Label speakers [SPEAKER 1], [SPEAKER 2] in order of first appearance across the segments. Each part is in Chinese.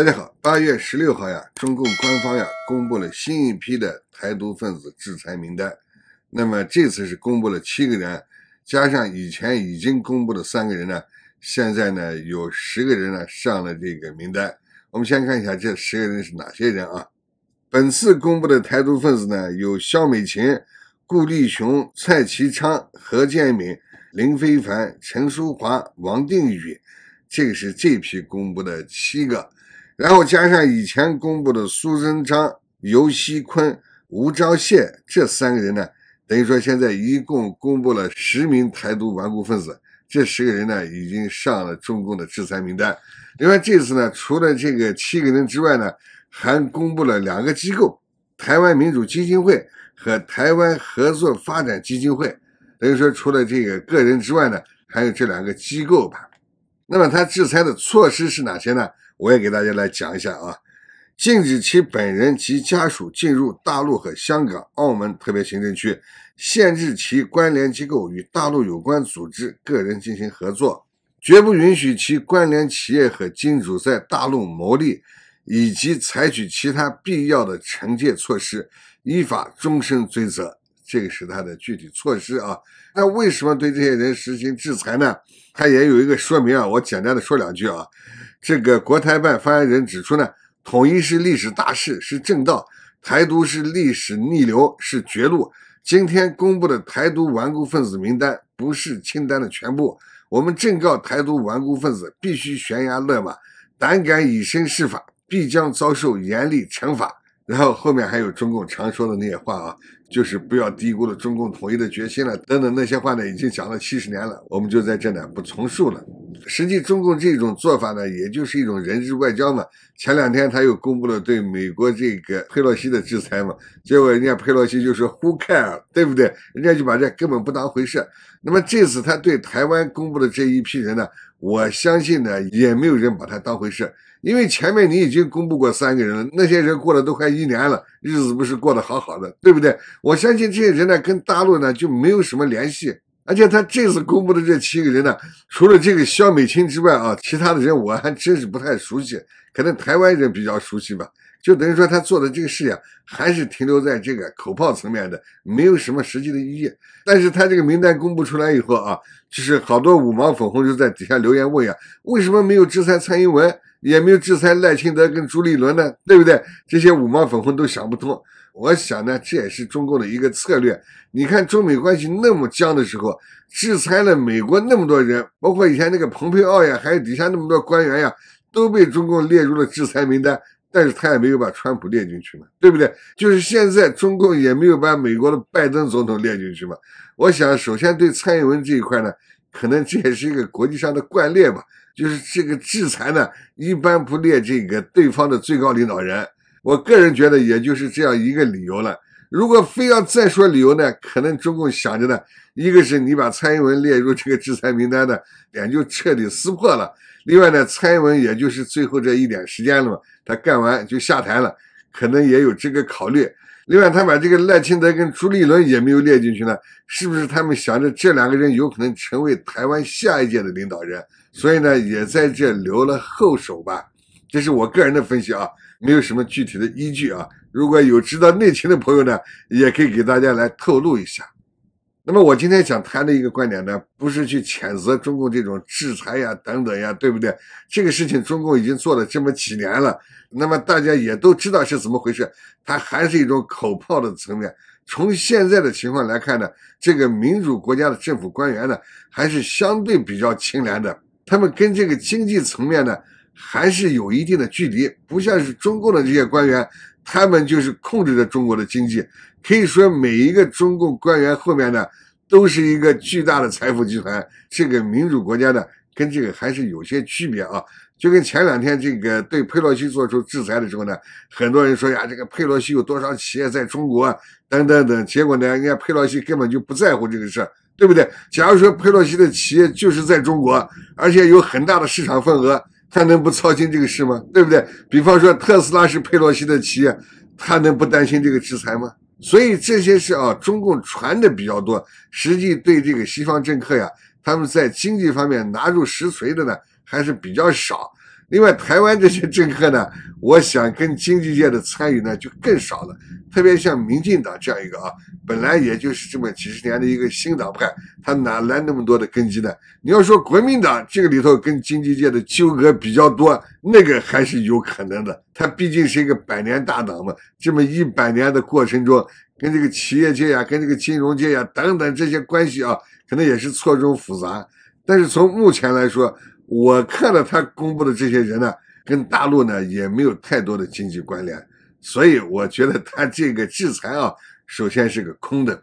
[SPEAKER 1] 大家好，八月十六号呀，中共官方呀公布了新一批的台独分子制裁名单。那么这次是公布了七个人，加上以前已经公布的三个人呢，现在呢有十个人呢上了这个名单。我们先看一下这十个人是哪些人啊？本次公布的台独分子呢有肖美琴、顾立雄、蔡其昌、何建敏、林非凡、陈淑华、王定宇，这个是这批公布的七个。然后加上以前公布的苏贞昌、尤熙坤、吴钊燮这三个人呢，等于说现在一共公布了十名台独顽固分子。这十个人呢，已经上了中共的制裁名单。另外这次呢，除了这个七个人之外呢，还公布了两个机构：台湾民主基金会和台湾合作发展基金会。等于说除了这个个人之外呢，还有这两个机构吧。那么他制裁的措施是哪些呢？我也给大家来讲一下啊，禁止其本人及家属进入大陆和香港、澳门特别行政区，限制其关联机构与大陆有关组织、个人进行合作，绝不允许其关联企业和金主在大陆牟利，以及采取其他必要的惩戒措施，依法终身追责。这个是他的具体措施啊。那为什么对这些人实行制裁呢？他也有一个说明啊，我简单的说两句啊。这个国台办发言人指出呢，统一是历史大势，是正道；台独是历史逆流，是绝路。今天公布的台独顽固分子名单不是清单的全部，我们正告台独顽固分子必须悬崖勒马，胆敢以身试法，必将遭受严厉惩罚。然后后面还有中共常说的那些话啊，就是不要低估了中共统一的决心了等等那些话呢，已经讲了七十年了，我们就在这呢不重述了。实际中共这种做法呢，也就是一种人质外交嘛。前两天他又公布了对美国这个佩洛西的制裁嘛，结果人家佩洛西就说 Who care，对不对？人家就把这根本不当回事。那么这次他对台湾公布的这一批人呢，我相信呢也没有人把他当回事，因为前面你已经公布过三个人了，那些人过了都快一年了，日子不是过得好好的，对不对？我相信这些人呢跟大陆呢就没有什么联系。而且他这次公布的这七个人呢，除了这个肖美清之外啊，其他的人我还真是不太熟悉，可能台湾人比较熟悉吧。就等于说他做的这个事呀，还是停留在这个口炮层面的，没有什么实际的意义。但是他这个名单公布出来以后啊，就是好多五毛粉红就在底下留言问呀，为什么没有制裁蔡英文，也没有制裁赖清德跟朱立伦呢？对不对？这些五毛粉红都想不通。我想呢，这也是中共的一个策略。你看，中美关系那么僵的时候，制裁了美国那么多人，包括以前那个蓬佩奥呀，还有底下那么多官员呀，都被中共列入了制裁名单。但是他也没有把川普列进去嘛，对不对？就是现在中共也没有把美国的拜登总统列进去嘛。我想，首先对蔡英文这一块呢，可能这也是一个国际上的惯例吧，就是这个制裁呢，一般不列这个对方的最高领导人。我个人觉得，也就是这样一个理由了。如果非要再说理由呢，可能中共想着呢，一个是你把蔡英文列入这个制裁名单的，脸就彻底撕破了。另外呢，蔡英文也就是最后这一点时间了嘛，他干完就下台了，可能也有这个考虑。另外，他把这个赖清德跟朱立伦也没有列进去呢，是不是他们想着这两个人有可能成为台湾下一届的领导人，所以呢，也在这留了后手吧。这是我个人的分析啊。没有什么具体的依据啊！如果有知道内情的朋友呢，也可以给大家来透露一下。那么我今天想谈的一个观点呢，不是去谴责中共这种制裁呀、等等呀，对不对？这个事情中共已经做了这么几年了，那么大家也都知道是怎么回事。它还是一种口炮的层面。从现在的情况来看呢，这个民主国家的政府官员呢，还是相对比较清廉的，他们跟这个经济层面呢。还是有一定的距离，不像是中共的这些官员，他们就是控制着中国的经济。可以说，每一个中共官员后面呢，都是一个巨大的财富集团。这个民主国家呢，跟这个还是有些区别啊。就跟前两天这个对佩洛西做出制裁的时候呢，很多人说呀，这个佩洛西有多少企业在中国等等等。结果呢，人家佩洛西根本就不在乎这个事，对不对？假如说佩洛西的企业就是在中国，而且有很大的市场份额。他能不操心这个事吗？对不对？比方说特斯拉是佩洛西的企业，他能不担心这个制裁吗？所以这些事啊，中共传的比较多，实际对这个西方政客呀，他们在经济方面拿入实锤的呢，还是比较少。另外，台湾这些政客呢，我想跟经济界的参与呢就更少了。特别像民进党这样一个啊，本来也就是这么几十年的一个新党派，他哪来那么多的根基呢？你要说国民党这个里头跟经济界的纠葛比较多，那个还是有可能的。他毕竟是一个百年大党嘛，这么一百年的过程中，跟这个企业界呀、跟这个金融界呀等等这些关系啊，可能也是错综复杂。但是从目前来说，我看到他公布的这些人呢，跟大陆呢也没有太多的经济关联，所以我觉得他这个制裁啊，首先是个空的。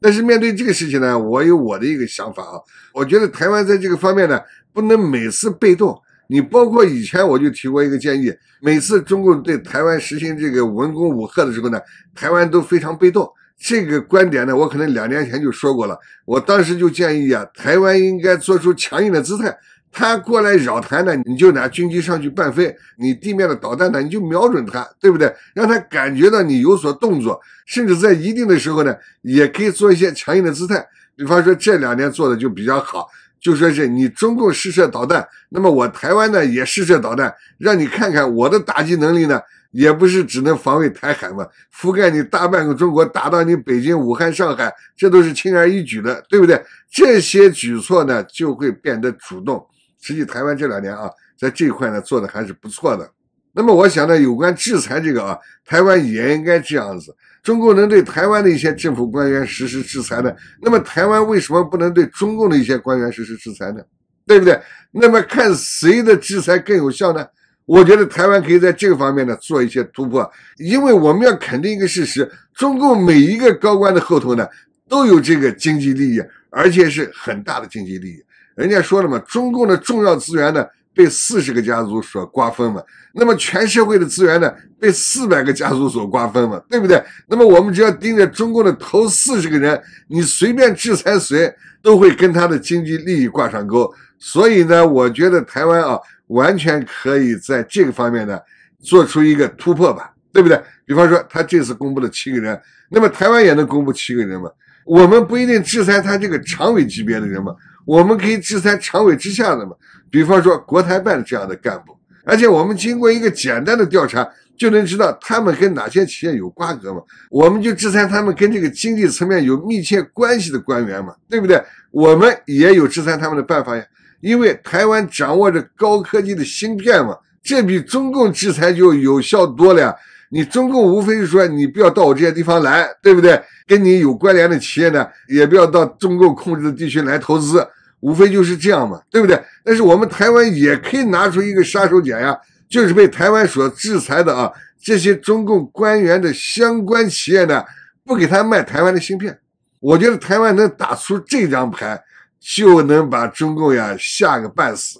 [SPEAKER 1] 但是面对这个事情呢，我有我的一个想法啊，我觉得台湾在这个方面呢，不能每次被动。你包括以前我就提过一个建议，每次中共对台湾实行这个“文攻武吓”的时候呢，台湾都非常被动。这个观点呢，我可能两年前就说过了，我当时就建议啊，台湾应该做出强硬的姿态。他过来扰台呢，你就拿军机上去伴飞；你地面的导弹呢，你就瞄准他，对不对？让他感觉到你有所动作，甚至在一定的时候呢，也可以做一些强硬的姿态。比方说，这两年做的就比较好，就说是你中共试射导弹，那么我台湾呢也试射导弹，让你看看我的打击能力呢，也不是只能防卫台海嘛，覆盖你大半个中国，打到你北京、武汉、上海，这都是轻而易举的，对不对？这些举措呢，就会变得主动。实际台湾这两年啊，在这一块呢做的还是不错的。那么我想呢，有关制裁这个啊，台湾也应该这样子，中共能对台湾的一些政府官员实施制裁呢，那么台湾为什么不能对中共的一些官员实施制裁呢？对不对？那么看谁的制裁更有效呢？我觉得台湾可以在这个方面呢做一些突破，因为我们要肯定一个事实，中共每一个高官的后头呢都有这个经济利益，而且是很大的经济利益。人家说了嘛，中共的重要资源呢被四十个家族所瓜分嘛，那么全社会的资源呢被四百个家族所瓜分嘛，对不对？那么我们只要盯着中共的头四十个人，你随便制裁谁都会跟他的经济利益挂上钩。所以呢，我觉得台湾啊完全可以在这个方面呢做出一个突破吧，对不对？比方说他这次公布了七个人，那么台湾也能公布七个人嘛？我们不一定制裁他这个常委级别的人嘛。我们可以制裁常委之下的嘛，比方说国台办这样的干部，而且我们经过一个简单的调查就能知道他们跟哪些企业有瓜葛嘛，我们就制裁他们跟这个经济层面有密切关系的官员嘛，对不对？我们也有制裁他们的办法呀，因为台湾掌握着高科技的芯片嘛，这比中共制裁就有效多了。呀。你中共无非是说你不要到我这些地方来，对不对？跟你有关联的企业呢，也不要到中共控制的地区来投资，无非就是这样嘛，对不对？但是我们台湾也可以拿出一个杀手锏呀，就是被台湾所制裁的啊，这些中共官员的相关企业呢，不给他卖台湾的芯片。我觉得台湾能打出这张牌，就能把中共呀吓个半死，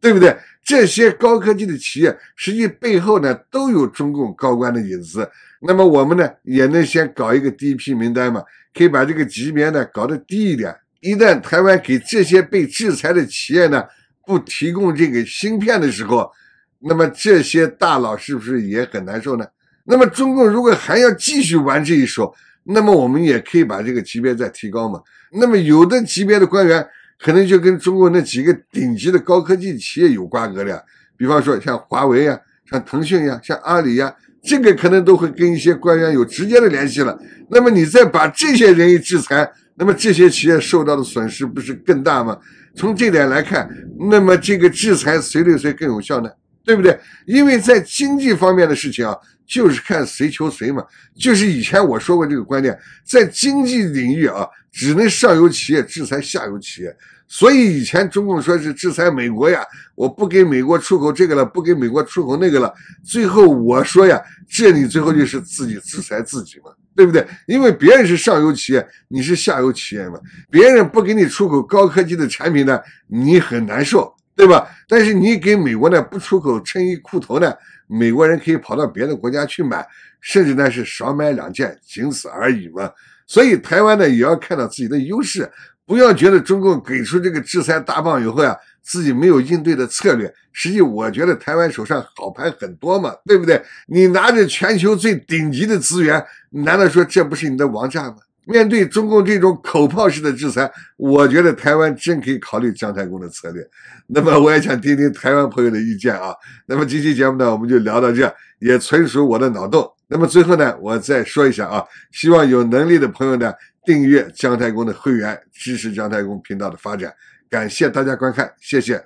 [SPEAKER 1] 对不对？这些高科技的企业，实际背后呢都有中共高官的影子。那么我们呢也能先搞一个第一批名单嘛，可以把这个级别呢搞得低一点。一旦台湾给这些被制裁的企业呢不提供这个芯片的时候，那么这些大佬是不是也很难受呢？那么中共如果还要继续玩这一手，那么我们也可以把这个级别再提高嘛。那么有的级别的官员。可能就跟中国那几个顶级的高科技企业有瓜葛了，比方说像华为呀、像腾讯呀、像阿里呀，这个可能都会跟一些官员有直接的联系了。那么你再把这些人一制裁，那么这些企业受到的损失不是更大吗？从这点来看，那么这个制裁谁对谁更有效呢？对不对？因为在经济方面的事情啊，就是看谁求谁嘛。就是以前我说过这个观念，在经济领域啊，只能上游企业制裁下游企业。所以以前中共说是制裁美国呀，我不给美国出口这个了，不给美国出口那个了。最后我说呀，这你最后就是自己制裁自己嘛，对不对？因为别人是上游企业，你是下游企业嘛，别人不给你出口高科技的产品呢，你很难受。对吧？但是你给美国呢不出口衬衣裤头呢，美国人可以跑到别的国家去买，甚至呢是少买两件，仅此而已嘛。所以台湾呢也要看到自己的优势，不要觉得中共给出这个制裁大棒以后呀，自己没有应对的策略。实际我觉得台湾手上好牌很多嘛，对不对？你拿着全球最顶级的资源，难道说这不是你的王炸吗？面对中共这种口炮式的制裁，我觉得台湾真可以考虑姜太公的策略。那么，我也想听听台湾朋友的意见啊。那么，这期节目呢，我们就聊到这，也纯属我的脑洞。那么，最后呢，我再说一下啊，希望有能力的朋友呢，订阅姜太公的会员，支持姜太公频道的发展。感谢大家观看，谢谢。